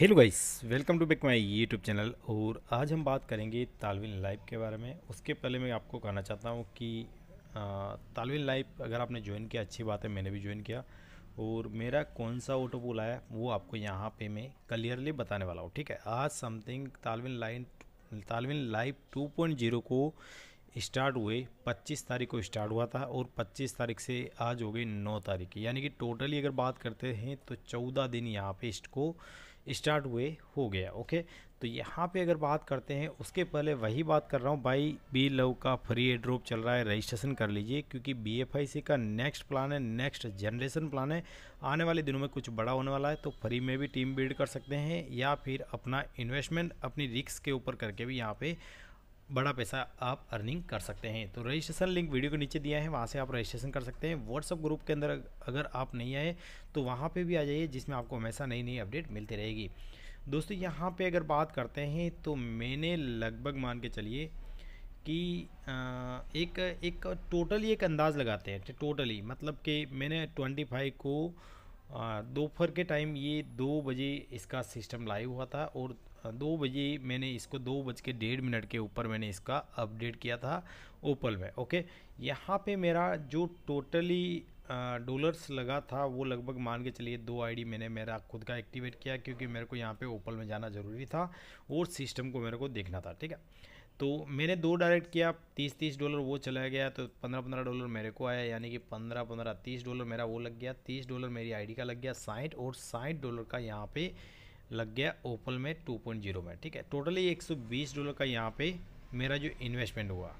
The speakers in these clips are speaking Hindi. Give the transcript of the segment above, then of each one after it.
hello guys welcome to back my YouTube channel और आज हम बात करेंगे तालविन लाइफ के बारे में उसके पहले मैं आपको कहना चाहता हूँ कि तालविन लाइफ अगर आपने ज्वाइन किया अच्छी बात है मैंने भी ज्वाइन किया और मेरा कौन सा ऑटो बोला है वो आपको यहाँ पे मैं क्लियरली बताने वाला हूँ ठीक है आज समथिंग तालविन लाइन तालविन लाइफ टू को स्टार्ट हुए 25 तारीख को स्टार्ट हुआ था और 25 तारीख से आज हो गई 9 तारीख यानी कि टोटली अगर बात करते हैं तो 14 दिन यहाँ पे इसको स्टार्ट हुए हो गया ओके तो यहाँ पे अगर बात करते हैं उसके पहले वही बात कर रहा हूँ भाई बी लव का फ्री एयर ड्रॉप चल रहा है रजिस्ट्रेशन कर लीजिए क्योंकि बी एफ आई सी का नेक्स्ट प्लान है नेक्स्ट जनरेशन प्लान है आने वाले दिनों में कुछ बड़ा होने वाला है तो फ्री में भी टीम बिल्ड कर सकते हैं या फिर अपना इन्वेस्टमेंट अपनी रिक्स के ऊपर करके भी यहाँ पर बड़ा पैसा आप अर्निंग कर सकते हैं तो रजिस्ट्रेशन लिंक वीडियो के नीचे दिया है वहाँ से आप रजिस्ट्रेशन कर सकते हैं व्हाट्सअप ग्रुप के अंदर अगर आप नहीं आए तो वहाँ पे भी आ जाइए जिसमें आपको हमेशा नई नई अपडेट मिलती रहेगी दोस्तों यहाँ पे अगर बात करते हैं तो मैंने लगभग मान के चलिए कि एक एक टोटली एक अंदाज़ लगाते हैं टोटली मतलब कि मैंने ट्वेंटी फाइव को दोपहर के टाइम ये दो बजे इसका सिस्टम लाइव हुआ था और हाँ, दो बजे मैंने इसको दो बज के डेढ़ मिनट के ऊपर मैंने इसका अपडेट किया था ओपल में ओके यहाँ पे मेरा जो टोटली डॉलर्स लगा था वो लगभग मान के चलिए दो आईडी मैंने मेरा खुद का एक्टिवेट किया क्योंकि मेरे को यहाँ पे ओपल में जाना ज़रूरी था और सिस्टम को मेरे को देखना था ठीक है तो मैंने दो डायरेक्ट किया तीस तीस डॉलर वो चला गया तो पंद्रह पंद्रह डॉलर मेरे को आया यानी कि पंद्रह पंद्रह तीस डॉलर मेरा वो लग गया तीस डॉलर मेरी आईडी का लग गया साठ और साठ डॉलर का यहाँ पे लग गया ओपल में 2.0 में ठीक है टोटली 120 डॉलर का यहाँ पे मेरा जो इन्वेस्टमेंट हुआ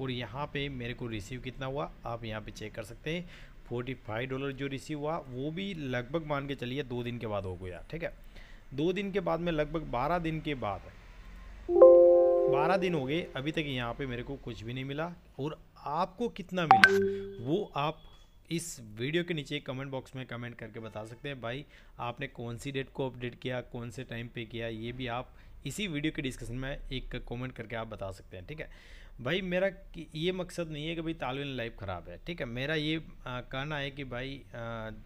और यहाँ पे मेरे को रिसीव कितना हुआ आप यहाँ पे चेक कर सकते हैं 45 डॉलर जो रिसीव हुआ वो भी लगभग मान के चलिए दो दिन के बाद हो गया ठीक है दो दिन के बाद में लगभग बारह दिन के बाद बारह दिन हो गए अभी तक यहाँ पे मेरे को कुछ भी नहीं मिला और आपको कितना मिला वो आप इस वीडियो के नीचे कमेंट बॉक्स में कमेंट करके बता सकते हैं भाई आपने कौन सी डेट को अपडेट किया कौन से टाइम पे किया ये भी आप इसी वीडियो के डिस्कशन में एक कमेंट करके आप बता सकते हैं ठीक है भाई मेरा ये मकसद नहीं है कि भाई तालवे लाइफ ख़राब है ठीक है मेरा ये कहना है कि भाई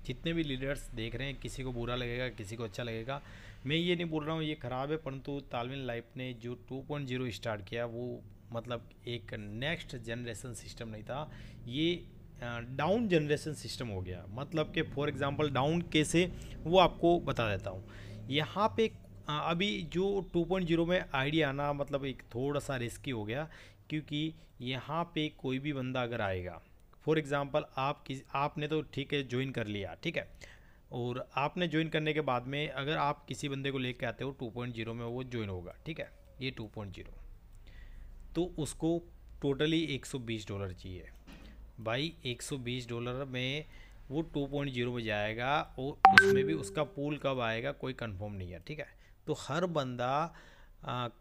जितने भी लीडर्स देख रहे हैं किसी को बुरा लगेगा किसी को अच्छा लगेगा मैं ये नहीं बोल रहा हूँ ये ख़राब है परंतु तालवे लाइफ ने जो टू स्टार्ट किया वो मतलब एक नेक्स्ट जनरेशन सिस्टम नहीं था ये डाउन जनरेशन सिस्टम हो गया मतलब कि फॉर एग्जांपल डाउन कैसे वो आपको बता देता हूँ यहाँ पे अभी जो 2.0 में आइडिया आना मतलब एक थोड़ा सा रिस्की हो गया क्योंकि यहाँ पे कोई भी बंदा अगर आएगा फॉर एग्ज़ाम्पल आप किस आपने तो ठीक है ज्वाइन कर लिया ठीक है और आपने ज्वाइन करने के बाद में अगर आप किसी बंदे को ले आते हो टू में वो ज्वाइन होगा ठीक है ये टू तो उसको टोटली एक डॉलर चाहिए भाई 120 डॉलर में वो 2.0 में जाएगा और उसमें भी उसका पूल कब आएगा कोई कंफर्म नहीं है ठीक है तो हर बंदा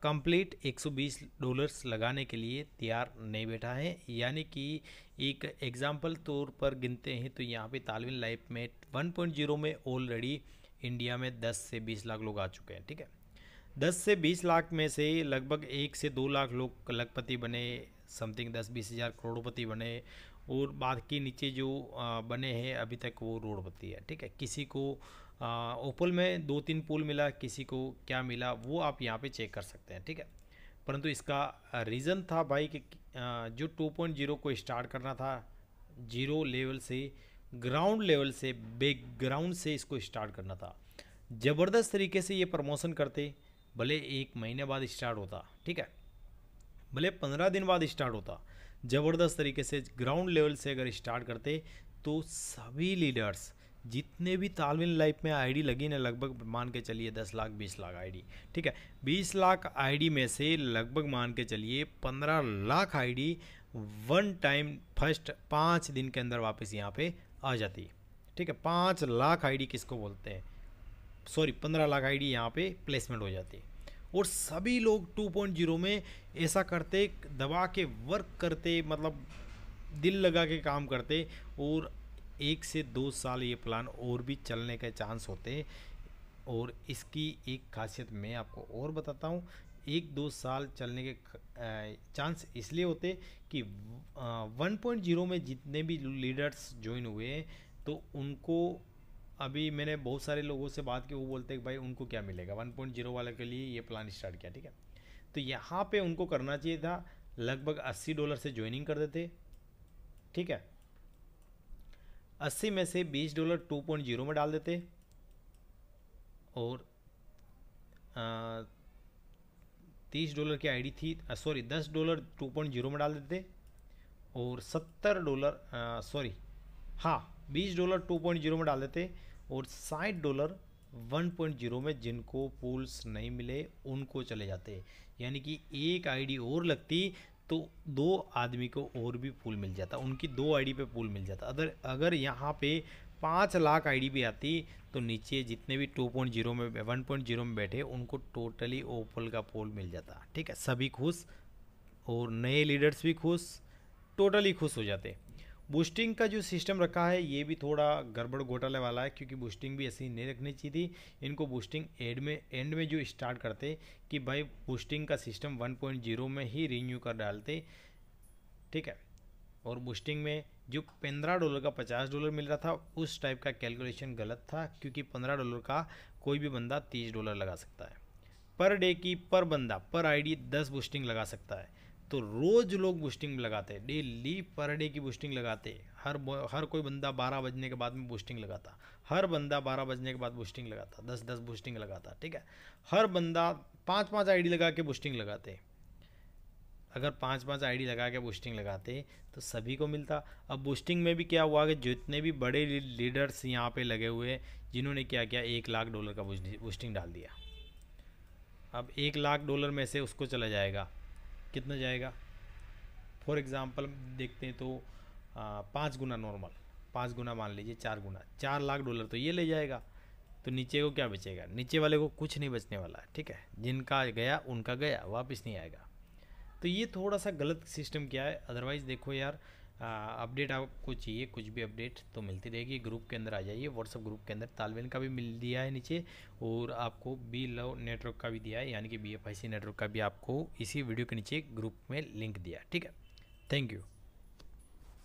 कंप्लीट 120 डॉलर्स लगाने के लिए तैयार नहीं बैठा है यानी कि एक एग्ज़ाम्पल तौर पर गिनते हैं तो यहाँ पे तालविन लाइफ में 1.0 में ऑलरेडी इंडिया में 10 से 20 लाख लोग आ चुके हैं ठीक है दस से बीस लाख में से लगभग एक से दो लाख लोग लखपति बने समथिंग दस बीस हज़ार करोड़पति बने और बाद के नीचे जो बने हैं अभी तक वो रोड बनती है ठीक है किसी को ओपल में दो तीन पुल मिला किसी को क्या मिला वो आप यहाँ पे चेक कर सकते हैं ठीक है परंतु इसका रीज़न था भाई कि जो 2.0 को स्टार्ट करना था जीरो लेवल से ग्राउंड लेवल से बैकग्राउंड से इसको स्टार्ट करना था ज़बरदस्त तरीके से ये प्रमोशन करते भले एक महीने बाद स्टार्ट होता ठीक है भले पंद्रह दिन बाद स्टार्ट होता ज़बरदस्त तरीके से ग्राउंड लेवल से अगर स्टार्ट करते तो सभी लीडर्स जितने भी तालमेल लाइफ में आईडी लगी ना लगभग मान के चलिए दस लाख बीस लाख आईडी ठीक है बीस लाख आईडी में से लगभग मान के चलिए पंद्रह lakh ID one time first पाँच दिन के अंदर वापस यहाँ पे आ जाती ठीक है पाँच लाख आईडी किसको बोलते हैं सॉरी पंद्रह लाख आईडी यहाँ पर प्लेसमेंट हो जाती है और सभी लोग 2.0 में ऐसा करते दबा के वर्क करते मतलब दिल लगा के काम करते और एक से दो साल ये प्लान और भी चलने के चांस होते और इसकी एक खासियत मैं आपको और बताता हूँ एक दो साल चलने के चांस इसलिए होते कि 1.0 में जितने भी लीडर्स ज्वाइन हुए तो उनको अभी मैंने बहुत सारे लोगों से बात की वो बोलते हैं भाई उनको क्या मिलेगा वन पॉइंट जीरो वाले के लिए ये प्लान स्टार्ट किया ठीक है तो यहाँ पे उनको करना चाहिए था लगभग अस्सी डॉलर से ज्वाइनिंग कर देते ठीक है अस्सी में से बीस डॉलर टू पॉइंट जीरो में डाल देते और तीस डॉलर की आईडी थी सॉरी दस डॉलर टू पॉइंट जीरो में डाल देते और सत्तर डॉलर सॉरी हाँ बीस डॉलर टू पॉइंट जीरो में डाल देते और साठ डॉलर 1.0 में जिनको पूल्स नहीं मिले उनको चले जाते यानी कि एक आईडी और लगती तो दो आदमी को और भी पूल मिल जाता उनकी दो आईडी पे पूल मिल जाता अगर अगर यहाँ पे पाँच लाख आईडी भी आती तो नीचे जितने भी टू पॉइंट जीरो में वन पॉइंट जीरो में बैठे उनको टोटली ओपल का पोल मिल जाता ठीक है सभी खुश और नए लीडर्स भी खुश टोटली खुश हो जाते बूस्टिंग का जो सिस्टम रखा है ये भी थोड़ा गड़बड़ घोटाले वाला है क्योंकि बूस्टिंग भी ऐसी नहीं रखनी चाहिए थी इनको बूस्टिंग एड में एंड में जो स्टार्ट करते कि भाई बूस्टिंग का सिस्टम 1.0 में ही रीन्यू कर डालते ठीक है और बूस्टिंग में जो पंद्रह डॉलर का पचास डॉलर मिल रहा था उस टाइप का कैलकुलेशन गलत था क्योंकि पंद्रह डॉलर का कोई भी बंदा तीस डॉलर लगा सकता है पर डे की पर बंदा पर आई दस बूस्टिंग लगा सकता है तो रोज़ लोग बूस्टिंग लगाते हैं डेली पर डे की बूस्टिंग लगाते हर हर कोई बंदा बारह बजने के बाद में बूस्टिंग लगाता हर बंदा बारह बजने के बाद बूस्टिंग लगाता दस दस बूस्टिंग लगाता ठीक है हर बंदा पाँच पाँच आई लगा के बूस्टिंग लगाते अगर पाँच पाँच आईडी लगा के बूस्टिंग लगाते तो सभी को मिलता अब बूस्टिंग में भी क्या हुआ कि जितने भी बड़े लीडर्स यहाँ पे लगे हुए जिन्होंने क्या किया एक लाख डॉलर का बूस्टिंग डाल दिया अब एक लाख डॉलर में से उसको चला जाएगा कितना जाएगा फॉर एग्ज़ाम्पल देखते हैं तो पाँच गुना नॉर्मल पाँच गुना मान लीजिए चार गुना चार लाख डॉलर तो ये ले जाएगा तो नीचे को क्या बचेगा नीचे वाले को कुछ नहीं बचने वाला है ठीक है जिनका गया उनका गया वापस नहीं आएगा तो ये थोड़ा सा गलत सिस्टम क्या है अदरवाइज़ देखो यार अपडेट आपको चाहिए कुछ भी अपडेट तो मिलती रहेगी ग्रुप के अंदर आ जाइए व्हाट्सअप ग्रुप के अंदर तालमेल का भी मिल दिया है नीचे और आपको बी लव नेटवर्क का भी दिया है यानी कि B F I C network का भी आपको इसी वीडियो के नीचे ग्रुप में लिंक दिया ठीक है थैंक यू